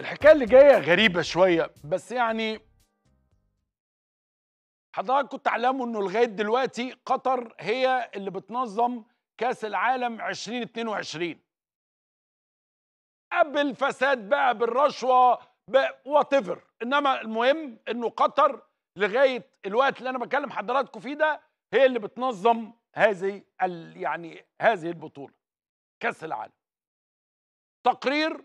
الحكايه اللي جايه غريبه شويه بس يعني حضراتكم تعلموا انه لغايه دلوقتي قطر هي اللي بتنظم كاس العالم 2022 بالفساد بقى بالرشوه وات ايفر انما المهم انه قطر لغايه الوقت اللي انا بكلم حضراتكم فيه ده هي اللي بتنظم هذه يعني هذه البطوله كاس العالم تقرير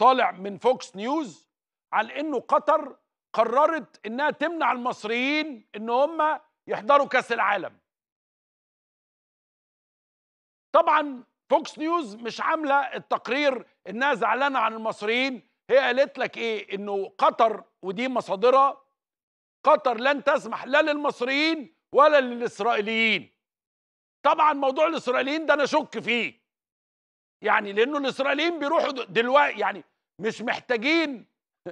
طالع من فوكس نيوز على انه قطر قررت انها تمنع المصريين ان هم يحضروا كاس العالم طبعا فوكس نيوز مش عامله التقرير انها زعلانه عن المصريين هي قالت لك ايه انه قطر ودي مصادرها قطر لن تسمح لا للمصريين ولا للاسرائيليين طبعا موضوع الاسرائيليين ده انا شك فيه يعني لانه الاسرائيليين بيروحوا دلوقتي يعني مش محتاجين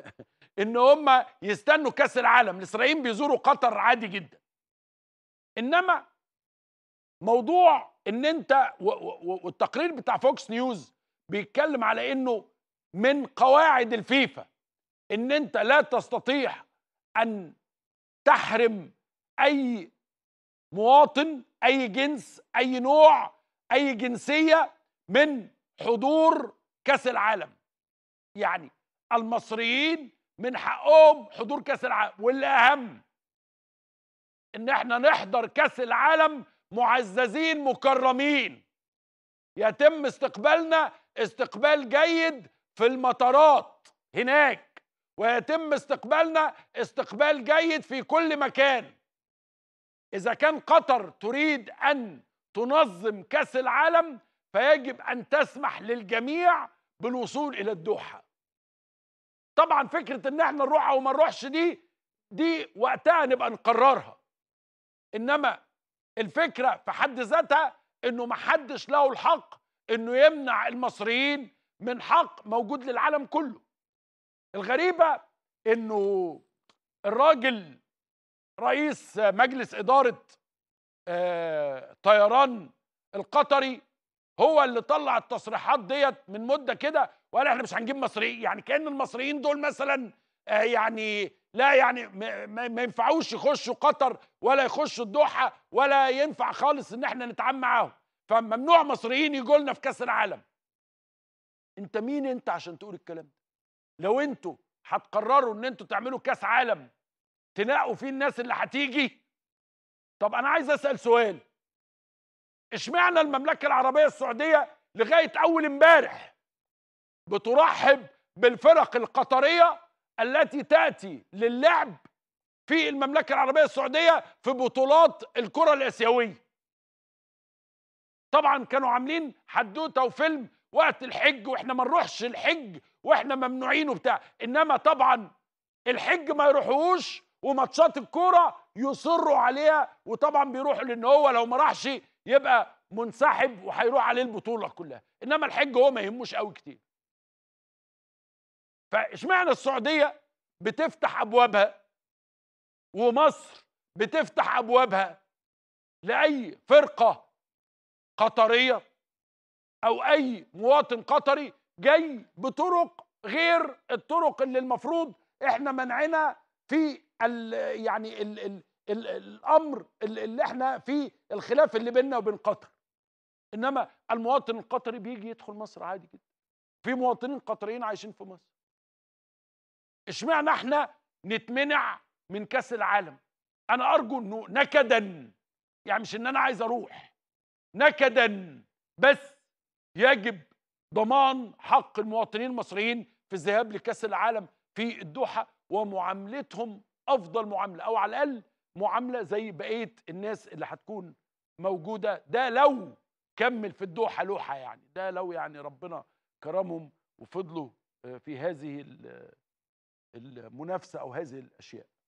ان هم يستنوا كاس العالم الاسرائيليين بيزوروا قطر عادي جدا انما موضوع ان انت والتقرير بتاع فوكس نيوز بيتكلم على انه من قواعد الفيفا ان انت لا تستطيع ان تحرم اي مواطن اي جنس اي نوع اي جنسيه من حضور كاس العالم يعني المصريين من حقهم حضور كاس العالم والاهم ان احنا نحضر كاس العالم معززين مكرمين يتم استقبالنا استقبال جيد في المطارات هناك ويتم استقبالنا استقبال جيد في كل مكان اذا كان قطر تريد ان تنظم كاس العالم فيجب أن تسمح للجميع بالوصول إلى الدوحة طبعا فكرة إن احنا نروح أو ما نروحش دي دي وقتها نبقى نقررها إنما الفكرة في حد ذاتها إنه محدش له الحق إنه يمنع المصريين من حق موجود للعالم كله الغريبة إنه الراجل رئيس مجلس إدارة آه، طيران القطري هو اللي طلع التصريحات ديت من مده كده وقال احنا مش هنجيب مصريين يعني كان المصريين دول مثلا آه، يعني لا يعني ما ينفعوش يخشوا قطر ولا يخشوا الدوحه ولا ينفع خالص ان احنا نتعامل معاهم فممنوع مصريين يجوا لنا في كاس العالم انت مين انت عشان تقول الكلام ده لو انتوا هتقرروا ان انتوا تعملوا كاس عالم تنقوا فيه الناس اللي هتيجي طب انا عايز اسال سؤال اشمعنى المملكه العربيه السعوديه لغايه اول امبارح بترحب بالفرق القطريه التي تاتي للعب في المملكه العربيه السعوديه في بطولات الكره الاسيويه طبعا كانوا عاملين حدوته وفيلم وقت الحج واحنا ما نروحش الحج واحنا ممنوعين وبتاع انما طبعا الحج ما يروحوش وماتشات الكوره يصروا عليها وطبعا بيروحوا لان هو لو ما راحش يبقى منسحب وهيروح عليه البطوله كلها انما الحج هو ما يهموش قوي كتير فاشمعنى السعوديه بتفتح ابوابها ومصر بتفتح ابوابها لاي فرقه قطريه او اي مواطن قطري جاي بطرق غير الطرق اللي المفروض احنا منعنا في الـ يعني ال ال الامر اللي احنا فيه الخلاف اللي بيننا وبين قطر انما المواطن القطري بيجي يدخل مصر عادي جدا في مواطنين قطريين عايشين في مصر اشمعنى احنا نتمنع من كاس العالم انا ارجو انه نكدا يعني مش ان انا عايز اروح نكدا بس يجب ضمان حق المواطنين المصريين في الذهاب لكاس العالم في الدوحه ومعاملتهم افضل معامله او على الاقل معامله زي بقيه الناس اللي هتكون موجوده ده لو كمل في الدوحه لوحه يعني ده لو يعني ربنا كرمهم وفضلوا آه، في هذه المنافسه او هذه الاشياء